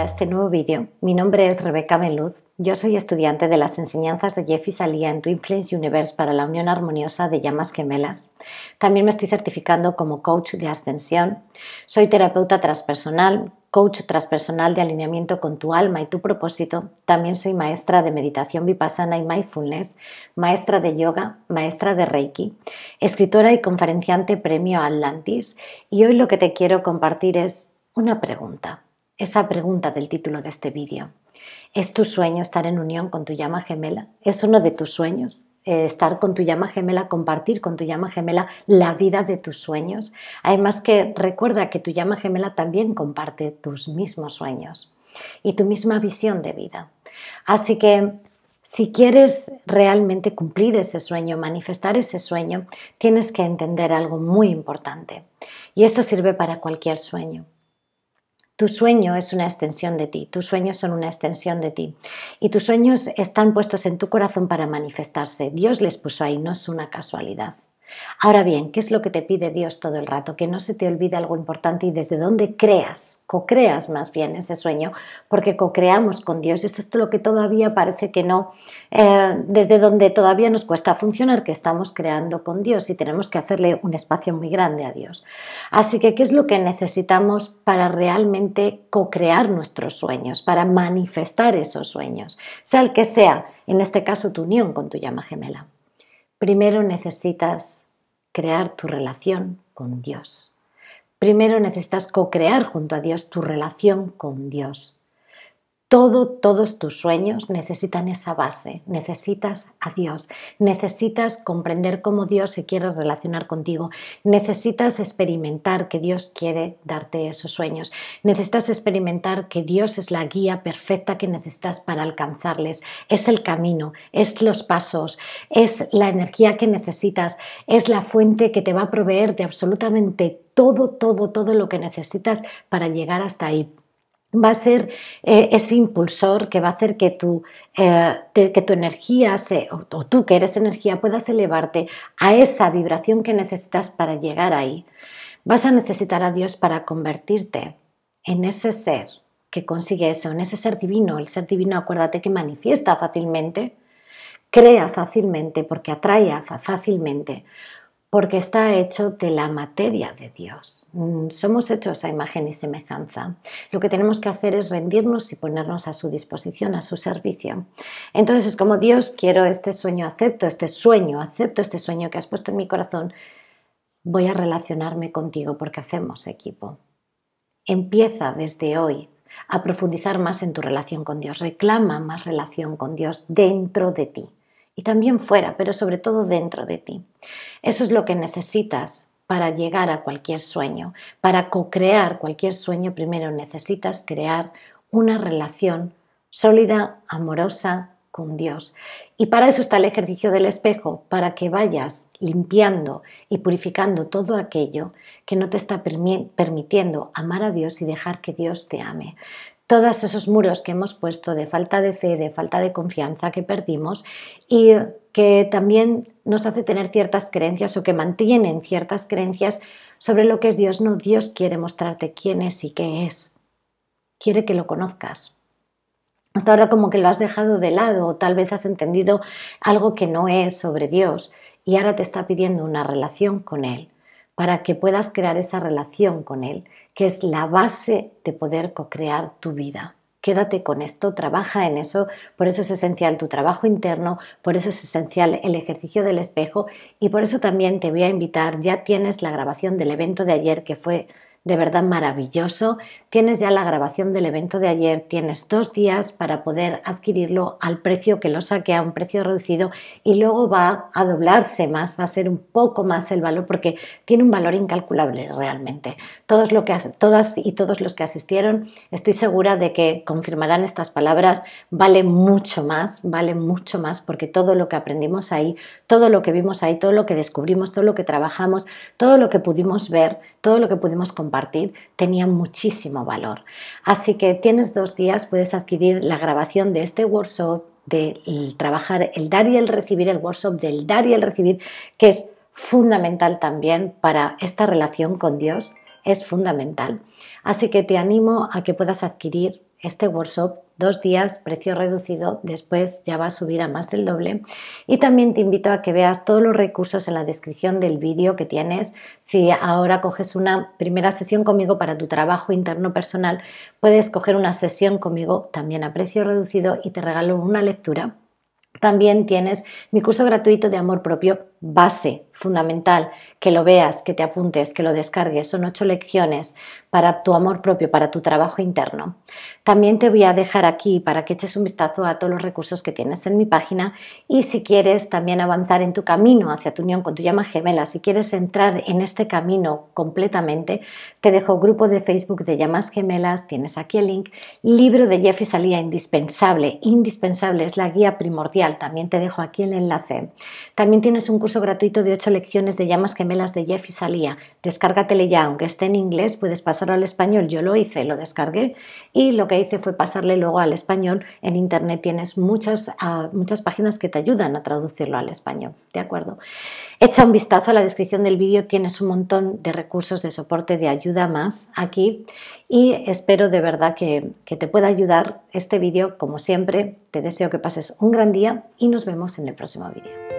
este nuevo vídeo. Mi nombre es Rebeca Meluz. Yo soy estudiante de las enseñanzas de Jeffy Salía en Twin Flames Universe para la unión armoniosa de llamas gemelas. También me estoy certificando como coach de ascensión. Soy terapeuta transpersonal, coach transpersonal de alineamiento con tu alma y tu propósito. También soy maestra de meditación vipassana y mindfulness, maestra de yoga, maestra de reiki, escritora y conferenciante premio Atlantis. Y hoy lo que te quiero compartir es una pregunta esa pregunta del título de este vídeo. ¿Es tu sueño estar en unión con tu llama gemela? ¿Es uno de tus sueños? Eh, estar con tu llama gemela, compartir con tu llama gemela la vida de tus sueños. Además que recuerda que tu llama gemela también comparte tus mismos sueños y tu misma visión de vida. Así que si quieres realmente cumplir ese sueño, manifestar ese sueño, tienes que entender algo muy importante. Y esto sirve para cualquier sueño. Tu sueño es una extensión de ti, tus sueños son una extensión de ti y tus sueños están puestos en tu corazón para manifestarse. Dios les puso ahí, no es una casualidad. Ahora bien, ¿qué es lo que te pide Dios todo el rato? Que no se te olvide algo importante y desde dónde creas, co-creas más bien ese sueño, porque co-creamos con Dios. Esto es lo que todavía parece que no, eh, desde donde todavía nos cuesta funcionar, que estamos creando con Dios y tenemos que hacerle un espacio muy grande a Dios. Así que, ¿qué es lo que necesitamos para realmente co-crear nuestros sueños, para manifestar esos sueños, sea el que sea, en este caso tu unión con tu llama gemela? Primero necesitas crear tu relación con Dios. Primero necesitas co-crear junto a Dios tu relación con Dios. Todo, todos tus sueños necesitan esa base, necesitas a Dios, necesitas comprender cómo Dios se quiere relacionar contigo, necesitas experimentar que Dios quiere darte esos sueños, necesitas experimentar que Dios es la guía perfecta que necesitas para alcanzarles, es el camino, es los pasos, es la energía que necesitas, es la fuente que te va a proveer de absolutamente todo, todo, todo lo que necesitas para llegar hasta ahí va a ser eh, ese impulsor que va a hacer que tu, eh, que tu energía, se, o, tú que eres energía, puedas elevarte a esa vibración que necesitas para llegar ahí. Vas a necesitar a Dios para convertirte en ese ser que consigue eso, en ese ser divino. El ser divino, acuérdate que manifiesta fácilmente, crea fácilmente, porque atrae fácilmente porque está hecho de la materia de Dios. Mm, somos hechos a imagen y semejanza. Lo que tenemos que hacer es rendirnos y ponernos a su disposición, a su servicio. Entonces es como Dios, quiero este sueño, acepto este sueño, acepto este sueño que has puesto en mi corazón. Voy a relacionarme contigo porque hacemos equipo. Empieza desde hoy a profundizar más en tu relación con Dios. Reclama más relación con Dios dentro de ti y también fuera, pero sobre todo dentro de ti. Eso es lo que necesitas para llegar a cualquier sueño. Para co-crear cualquier sueño, primero necesitas crear una relación sólida, amorosa con Dios. Y para eso está el ejercicio del espejo, para que vayas limpiando y purificando todo aquello que no te está permitiendo amar a Dios y dejar que Dios te ame todos esos muros que hemos puesto de falta de fe, de falta de confianza que perdimos y que también nos hace tener ciertas creencias o que mantienen ciertas creencias sobre lo que es Dios. No, Dios quiere mostrarte quién es y qué es. Quiere que lo conozcas. Hasta ahora como que lo has dejado de lado o tal vez has entendido algo que no es sobre Dios y ahora te está pidiendo una relación con Él para que puedas crear esa relación con Él, que es la base de poder co-crear tu vida. Quédate con esto, trabaja en eso, por eso es esencial tu trabajo interno, por eso es esencial el ejercicio del espejo y por eso también te voy a invitar, ya tienes la grabación del evento de ayer que fue de verdad maravilloso. Tienes ya la grabación del evento de ayer, tienes dos días para poder adquirirlo al precio que lo saque a un precio reducido, y luego va a doblarse más, va a ser un poco más el valor, porque tiene un valor incalculable realmente. Todos lo que, todas y todos los que asistieron, estoy segura de que confirmarán estas palabras, vale mucho más, vale mucho más, porque todo lo que aprendimos ahí, todo lo que vimos ahí, todo lo que descubrimos, todo lo que trabajamos, todo lo que pudimos ver, todo lo que pudimos compartir, compartir tenía muchísimo valor. Así que tienes dos días, puedes adquirir la grabación de este workshop, de trabajar el dar y el recibir, el workshop del dar y el recibir, que es fundamental también para esta relación con Dios, es fundamental. Así que te animo a que puedas adquirir este workshop dos días, precio reducido, después ya va a subir a más del doble. Y también te invito a que veas todos los recursos en la descripción del vídeo que tienes. Si ahora coges una primera sesión conmigo para tu trabajo interno personal, puedes coger una sesión conmigo también a precio reducido y te regalo una lectura. También tienes mi curso gratuito de amor propio base fundamental, que lo veas, que te apuntes, que lo descargues. Son ocho lecciones para tu amor propio, para tu trabajo interno. También te voy a dejar aquí para que eches un vistazo a todos los recursos que tienes en mi página y si quieres también avanzar en tu camino hacia tu unión con tu llama gemela, si quieres entrar en este camino completamente, te dejo grupo de Facebook de llamas gemelas, tienes aquí el link, libro de Jeffy Salía indispensable, indispensable, es la guía primordial, también te dejo aquí el enlace. También tienes un curso gratuito de 8 lecciones de llamas gemelas de Jeff y Salía. Descárgatele ya, aunque esté en inglés, puedes pasarlo al español. Yo lo hice, lo descargué y lo que hice fue pasarle luego al español. En internet tienes muchas, ah, muchas páginas que te ayudan a traducirlo al español. ¿De acuerdo? Echa un vistazo a la descripción del vídeo, tienes un montón de recursos de soporte de ayuda más aquí y espero de verdad que, que te pueda ayudar este vídeo. Como siempre, te deseo que pases un gran día y nos vemos en el próximo vídeo.